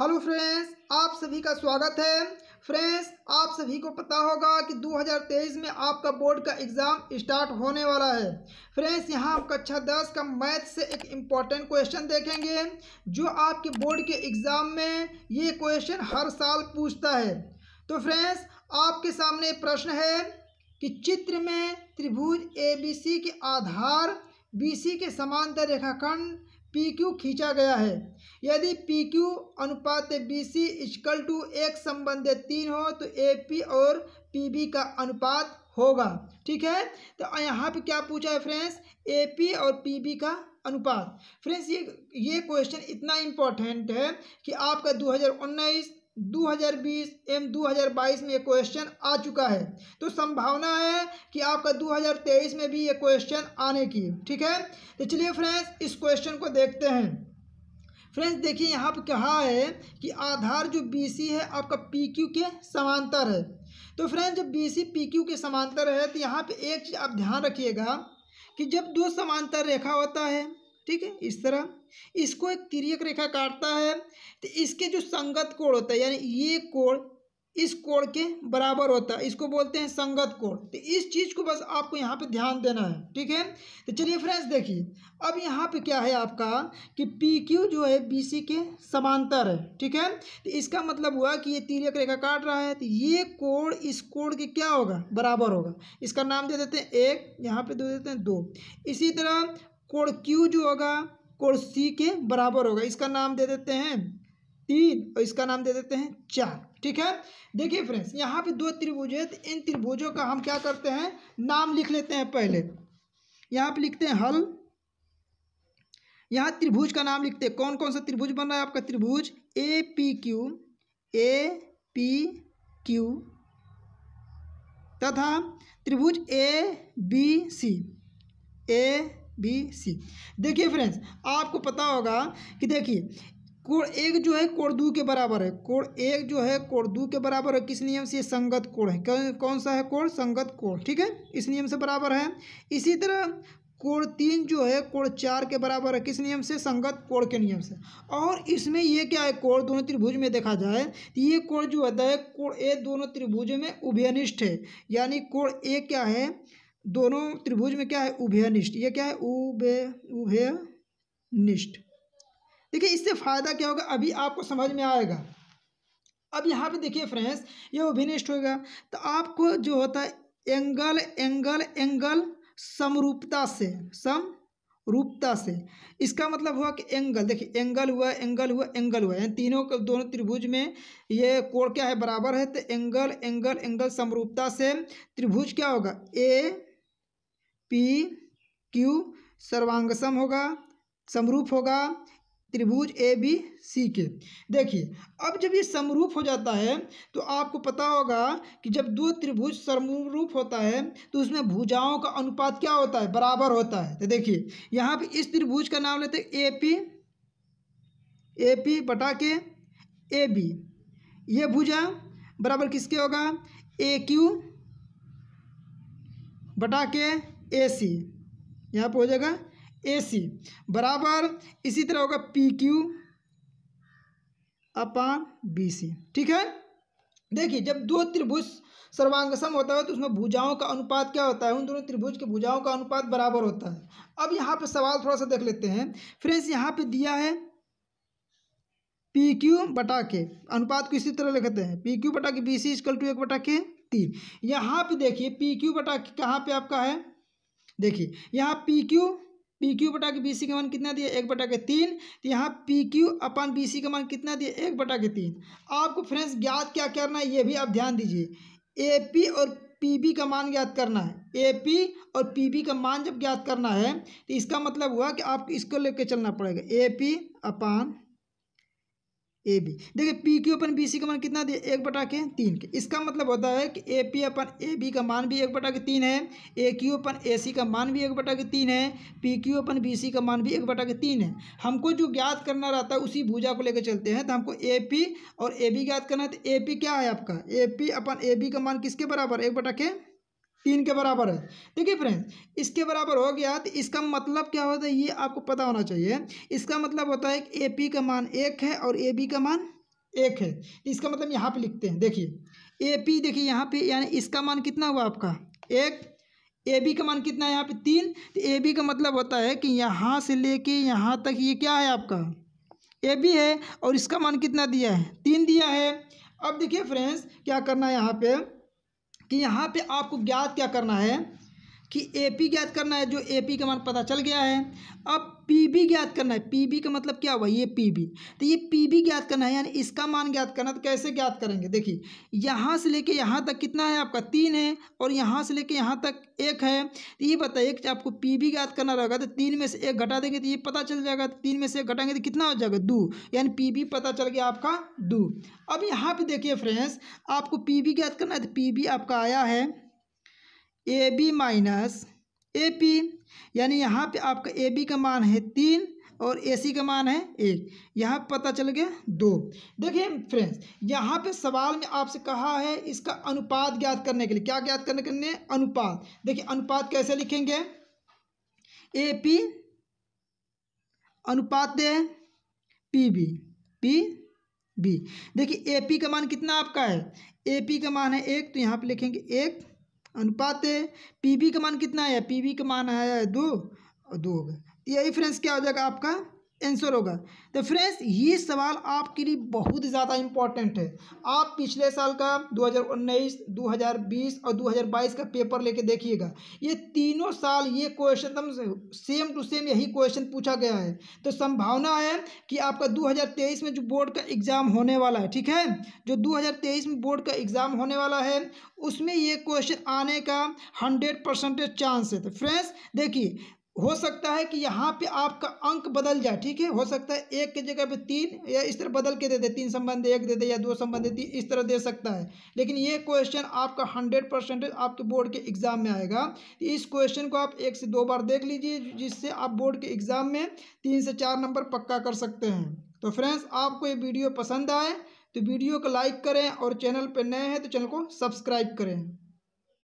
hello friends आप सभी का स्वागत है फ्रेंड्स आप सभी को पता होगा कि 2023 में आपका बोर्ड का एग्ज़ाम स्टार्ट होने वाला है फ्रेंड्स यहाँ आप कक्षा दस का मैथ से एक इम्पॉर्टेंट क्वेश्चन देखेंगे जो आपके बोर्ड के एग्ज़ाम में ये क्वेश्चन हर साल पूछता है तो फ्रेंड्स आपके सामने प्रश्न है कि चित्र में त्रिभुज ए बी सी के आधार बी सी के समांतर रेखाखंड पी क्यू खींचा गया है यदि पी क्यू अनुपात बी सी इजकल टू एक संबंध तीन हो तो ए पी और पी बी का अनुपात होगा ठीक है तो यहाँ पे क्या पूछा है फ्रेंड्स ए पी और पी बी का अनुपात फ्रेंड्स ये ये क्वेश्चन इतना इम्पोर्टेंट है कि आपका उन्नीस 2020 एवं 2022 में ये क्वेश्चन आ चुका है तो संभावना है कि आपका 2023 में भी ये क्वेश्चन आने की ठीक है तो चलिए फ्रेंड्स इस क्वेश्चन को देखते हैं फ्रेंड्स देखिए यहाँ पर कहा है कि आधार जो BC है आपका PQ के समांतर है तो फ्रेंड्स जब BC PQ के समांतर है तो यहाँ पे एक चीज़ आप ध्यान रखिएगा कि जब दो समांतर रेखा होता है ठीक है इस तरह इसको एक तिरक रेखा काटता है तो इसके जो संगत कोण होता है यानी ये कोण इस कोण के बराबर होता है इसको बोलते हैं संगत कोण तो इस चीज़ को बस आपको यहाँ पे ध्यान देना है ठीक है तो चलिए फ्रेंड्स देखिए अब यहाँ पे क्या है आपका कि पी क्यू जो है बी सी के समांतर है ठीक है तो इसका मतलब हुआ कि ये तिरक रेखा काट रहा है तो ये कोण इस कोण के क्या होगा बराबर होगा इसका नाम दे देते हैं एक यहाँ पर दे देते हैं दो इसी तरह कोण क्यू जो होगा कोण सी के बराबर होगा इसका नाम दे देते हैं तीन और इसका नाम दे देते हैं चार ठीक है देखिए फ्रेंड्स यहाँ पे दो त्रिभुज है तो इन त्रिभुजों का हम क्या करते हैं नाम लिख लेते हैं पहले यहाँ पे लिखते हैं हल यहाँ त्रिभुज का नाम लिखते हैं कौन कौन सा त्रिभुज बन रहा है आपका त्रिभुज A P Q A P Q तथा त्रिभुज A B C A B C देखिए फ्रेंड्स आपको पता होगा कि देखिए कोण एक जो है कोण दो के बराबर है कोण एक जो है कोण दो के बराबर है किस नियम से संगत कोण है कौन कौन सा है कोण संगत कोण ठीक है इस नियम से बराबर है इसी तरह कोण तीन जो है कोण चार के बराबर है किस नियम से संगत कोण के नियम से और इसमें ये क्या है कोण दोनों त्रिभुज में देखा जाए तो ये कोण जो होता है कोण ए दोनों त्रिभुज में उभयनिष्ठ है यानी कोण ए क्या है दोनों त्रिभुज में क्या है उभयनिष्ठ ये क्या है उभय उभयनिष्ठ देखिए इससे फायदा क्या होगा अभी आपको समझ में आएगा अब यहाँ पे देखिए फ्रेंड्स ये उभयनिष्ठ होगा तो आपको जो होता है एंगल एंगल एंगल समरूपता से सम रूपता से इसका मतलब हुआ कि एंगल देखिए एंगल हुआ एंगल हुआ एंगल हुआ यानी तीनों के दोनों त्रिभुज में ये कोण क्या है बराबर है तो एंगल एंगल एंगल समरूपता से त्रिभुज क्या होगा ए पी क्यू सर्वांगसम होगा समरूप होगा त्रिभुज ए बी सी के देखिए अब जब ये समरूप हो जाता है तो आपको पता होगा कि जब दो त्रिभुज समरूप होता है तो उसमें भुजाओं का अनुपात क्या होता है बराबर होता है तो देखिए यहाँ पे इस त्रिभुज का नाम लेते ए पी ए पी बटा के ए बी ये भुजा बराबर किसके होगा ए क्यू बटा के ए सी यहाँ पर हो जाएगा ए सी बराबर इसी तरह होगा P Q upon B C ठीक है देखिए जब दो त्रिभुज सर्वांगसम होता है तो उसमें भुजाओं का अनुपात क्या होता है उन दोनों त्रिभुज के भुजाओं का अनुपात बराबर होता है अब यहाँ पे सवाल थोड़ा सा देख लेते हैं फ्रेंड्स यहाँ पे दिया है पी क्यू बटा के अनुपात को इसी तरह लिखते हैं पी क्यू बटा के बी सी इजकल टू एक बटा के तीन यहाँ पे देखिए पी क्यू बटा के कहाँ पे आपका है देखिए यहाँ पी क्यू पी क्यू बटा के बी सी का मान कितना दिया एक बटा के तीन तो यहाँ P Q upon B C का मान कितना दिया एक बटा के तीन आपको फ्रेंड्स ज्ञात क्या करना है ये भी आप ध्यान दीजिए ए पी और पी बी का मान ज्ञात करना है ए पी और पी बी का मान जब ज्ञात करना है तो इसका मतलब हुआ कि आपको इसको लेकर चलना पड़ेगा A P upon A B देखिए P Q upon B C का मान कितना दिया एक बटा के तीन के इसका मतलब होता है कि A P upon A B का मान भी एक बटा के तीन है ए क्यू अपन ए सी का मान भी एक बटा के तीन है P Q upon B C का मान भी एक बटा के तीन है हमको जो ज्ञात करना रहता है उसी भूजा को लेकर चलते हैं तो हमको ए पी और ए बी ज्ञात करना है तो ए पी क्या है आपका A P upon A B का मान किसके बराबर एक बटा के तीन के बराबर है देखिए फ्रेंड्स इसके बराबर हो गया तो इसका मतलब क्या होता है ये आपको पता होना चाहिए इसका मतलब होता है कि ए पी का मान एक है और ए बी का मान एक है इसका मतलब यहाँ पे लिखते हैं देखिए ए पी देखिए यहाँ पे यानी इसका मान कितना हुआ आपका एक ए बी का मान कितना है यहाँ पे तीन तो ए बी का मतलब होता है कि यहाँ से लेके यहाँ तक ये क्या है आपका ए बी है और इसका मान कितना दिया है तीन दिया है अब देखिए फ्रेंड्स क्या करना है यहाँ पे कि यहाँ पे आपको ज्ञात क्या करना है कि ए पी ज्ञात करना है जो ए पी का मान पता चल गया है अब पी बी ज्ञात करना है पी बी का मतलब क्या हुआ ये पी बी तो ये पी बी ज्ञात करना है यानी इसका मान ज्ञात करना तो कैसे ज्ञात करेंगे देखिए यहाँ से लेके यहाँ तक कितना है आपका तीन है और यहाँ से लेके यहाँ तक एक है तो ये बताइए कि आपको पी बी ज्ञात करना रहेगा तो तीन में से एक घटा देंगे तो ये पता चल जाएगा तो तीन में से एक घटाएंगे तो कितना हो जाएगा दो यानी पी बी पता चल गया आपका दो अब यहाँ पर देखिए फ्रेंड्स आपको पी बी ज्ञात करना है तो पी बी आपका आया है A B minus A P यानी यहाँ पे आपका ए बी का मान है तीन और ए सी का मान है एक यहाँ पता चल गया दो देखिए फ्रेंड्स यहाँ पे सवाल में आपसे कहा है इसका अनुपात ज्ञात करने के लिए क्या ज्ञात करने के लिए अनुपात देखिए अनुपात कैसे लिखेंगे ए पी अनुपात दे पी बी पी बी देखिए ए पी का मान कितना आपका है ए पी का मान है एक तो यहाँ पे लिखेंगे एक अनुपात पी बी का मान कितना है पी बी का मान है दो दो हो गया यही फ्रेंड्स क्या हो जाएगा आपका आंसर होगा तो फ्रेंड्स ये सवाल आपके लिए बहुत ज़्यादा इम्पॉर्टेंट है आप पिछले साल का 2019, 2020 और 2022 का पेपर लेके देखिएगा ये तीनों साल ये क्वेश्चन सेम टू सेम यही क्वेश्चन पूछा गया है तो संभावना है कि आपका 2023 में जो बोर्ड का एग्ज़ाम होने वाला है ठीक है जो 2023 में बोर्ड का एग्ज़ाम होने वाला है उसमें ये क्वेश्चन आने का हंड्रेड परसेंटेज चांस है तो फ्रेंड्स देखिए हो सकता है कि यहाँ पे आपका अंक बदल जाए ठीक है हो सकता है एक के जगह पे तीन या इस तरह बदल के दे दे तीन संबंध एक दे दे या दो संबंध तीन इस तरह दे सकता है लेकिन ये क्वेश्चन आपका हंड्रेड परसेंटेज आपके बोर्ड के एग्ज़ाम में आएगा तो इस क्वेश्चन को आप एक से दो बार देख लीजिए जिससे आप बोर्ड के एग्ज़ाम में तीन से चार नंबर पक्का कर सकते हैं तो फ्रेंड्स आपको ये वीडियो पसंद आए तो वीडियो को लाइक करें और चैनल पर नए हैं तो चैनल को सब्सक्राइब करें